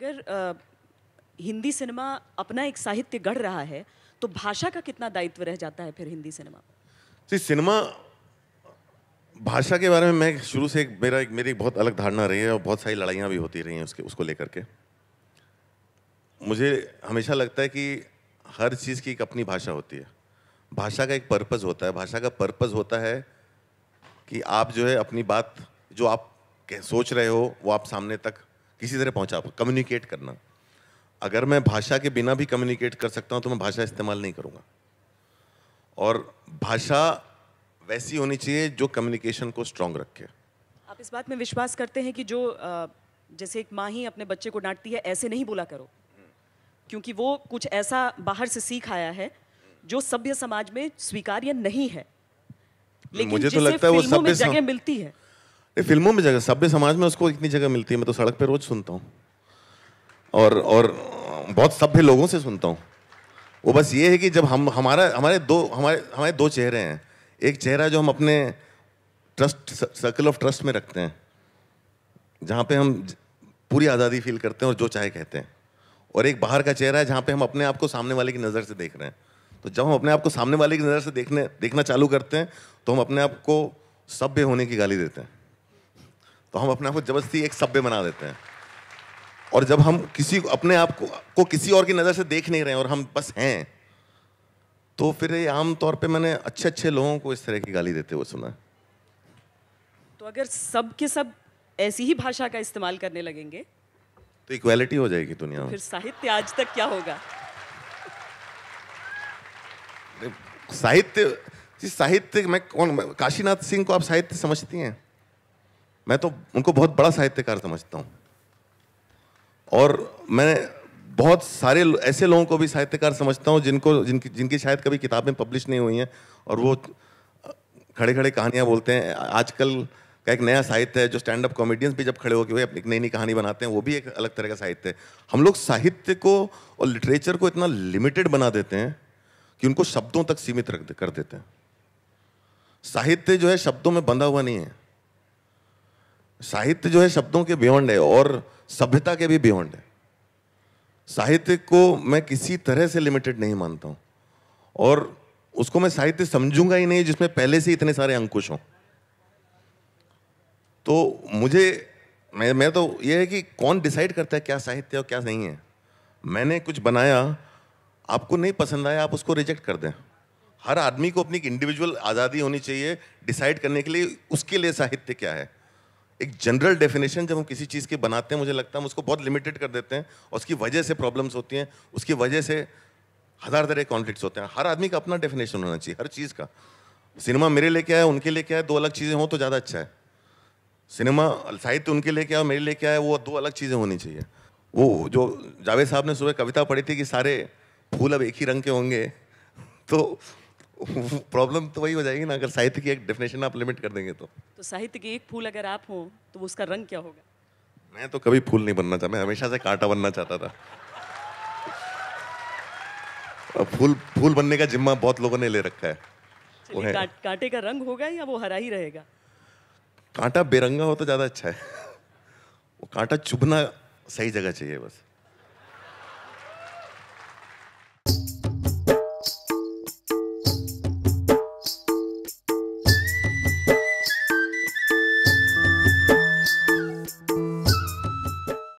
अगर आ, हिंदी सिनेमा अपना एक साहित्य गढ़ रहा है तो भाषा का कितना दायित्व रह जाता है फिर हिंदी सिनेमा जी सिनेमा भाषा के बारे में मैं शुरू से एक मेरा एक मेरी एक बहुत अलग धारणा रही है और बहुत सारी लड़ाइयाँ भी होती रही हैं उसके उसको लेकर के मुझे हमेशा लगता है कि हर चीज़ की एक अपनी भाषा होती है भाषा का एक पर्पज़ होता है भाषा का पर्पज़ होता है कि आप जो है अपनी बात जो आप सोच रहे हो वो आप सामने तक किसी तरह पहुंचा कम्युनिकेट करना अगर मैं भाषा के बिना भी कम्युनिकेट कर सकता हूं तो मैं भाषा इस्तेमाल नहीं करूंगा और भाषा वैसी होनी चाहिए जो कम्युनिकेशन को स्ट्रांग रखे आप इस बात में विश्वास करते हैं कि जो जैसे एक माँ ही अपने बच्चे को डांटती है ऐसे नहीं बोला करो क्योंकि वो कुछ ऐसा बाहर से सीख आया है जो सभ्य समाज में स्वीकार्य नहीं है लेकिन मुझे तो लगता है वो सभ्य मिलती है फिल्मों में जगह सभ्य समाज में उसको इतनी जगह मिलती है मैं तो सड़क पे रोज सुनता हूँ और और बहुत सभ्य लोगों से सुनता हूँ वो बस ये है कि जब हम हमारा हमारे दो हमारे हमारे दो चेहरे हैं एक चेहरा जो हम अपने ट्रस्ट सर्कल ऑफ ट्रस्ट में रखते हैं जहाँ पे हम पूरी आज़ादी फील करते हैं और जो चाहे कहते हैं और एक बाहर का चेहरा है जहाँ पे हम अपने आप को सामने वाले की नज़र से देख रहे हैं तो जब हम अपने आप को सामने वाले की नज़र से देखने देखना चालू करते हैं तो हम अपने आप को सभ्य होने की गाली देते हैं तो हम अपने आप को जबरदस्ती एक सभ्य बना देते हैं और जब हम किसी अपने आप को, को किसी और की नज़र से देख नहीं रहे हैं और हम बस हैं तो फिर ये आमतौर पे मैंने अच्छे अच्छे लोगों को इस तरह की गाली देते हुए सुना तो अगर सब के सब ऐसी ही भाषा का इस्तेमाल करने लगेंगे तो इक्वालिटी हो जाएगी दुनिया में फिर साहित्य आज तक क्या होगा साहित्य साहित्य मैं कौन काशीनाथ सिंह को आप साहित्य समझती हैं मैं तो उनको बहुत बड़ा साहित्यकार समझता हूँ और मैं बहुत सारे ऐसे लोगों को भी साहित्यकार समझता हूँ जिनको जिनकी जिनकी शायद कभी किताबें पब्लिश नहीं हुई हैं और वो खड़े खड़े कहानियाँ बोलते हैं आजकल का एक नया साहित्य है जो स्टैंड अप कॉमेडियंस भी जब खड़े होकर वे अपनी नई नई कहानी बनाते हैं वो भी एक अलग तरह का साहित्य है हम लोग साहित्य को और लिटरेचर को इतना लिमिटेड बना देते हैं कि उनको शब्दों तक सीमित रख कर देते हैं साहित्य जो है शब्दों में बंधा हुआ नहीं है साहित्य जो है शब्दों के बियॉन्ड है और सभ्यता के भी बियॉन्ड है साहित्य को मैं किसी तरह से लिमिटेड नहीं मानता हूं और उसको मैं साहित्य समझूंगा ही नहीं जिसमें पहले से इतने सारे अंकुश हों तो मुझे मैं मैं तो ये है कि कौन डिसाइड करता है क्या साहित्य और क्या नहीं है मैंने कुछ बनाया आपको नहीं पसंद आया आप उसको रिजेक्ट कर दें हर आदमी को अपनी इंडिविजुअल आज़ादी होनी चाहिए डिसाइड करने के लिए उसके लिए साहित्य क्या है एक जनरल डेफिनेशन जब हम किसी चीज़ की बनाते हैं मुझे लगता है हम उसको बहुत लिमिटेड कर देते हैं और उसकी वजह से प्रॉब्लम्स होती हैं उसकी वजह से हज़ार तरह कॉन्फ्लिक्ट होते हैं हर आदमी का अपना डेफिनेशन होना चाहिए हर चीज़ का सिनेमा मेरे लेके आए उनके लेके आए दो अलग चीज़ें हों तो ज़्यादा अच्छा है सिनेमा साहित्य उनके लेके आया मेरे लेके आए वो दो अलग चीज़ें होनी चाहिए वो जो जावेद साहब ने सुबह कविता पढ़ी थी कि सारे फूल अब एक ही रंग के होंगे तो प्रॉब्लम तो वही हो जाएगी ना अगर साहित्य की एक डेफिनेशन आप लिमिट कर देंगे तो तो साहित्य की एक फूल अगर आप हो तो उसका रंग क्या होगा मैं तो कभी फूल नहीं बनना चाहता मैं हमेशा से कांटा बनना चाहता था फूल फूल बनने का जिम्मा बहुत लोगों ने ले रखा है वो है कांटे का रंग होगा या वो हरा ही रहेगा कांटा बेरंगा हो तो ज़्यादा अच्छा है वो कांटा चुभना सही जगह चाहिए बस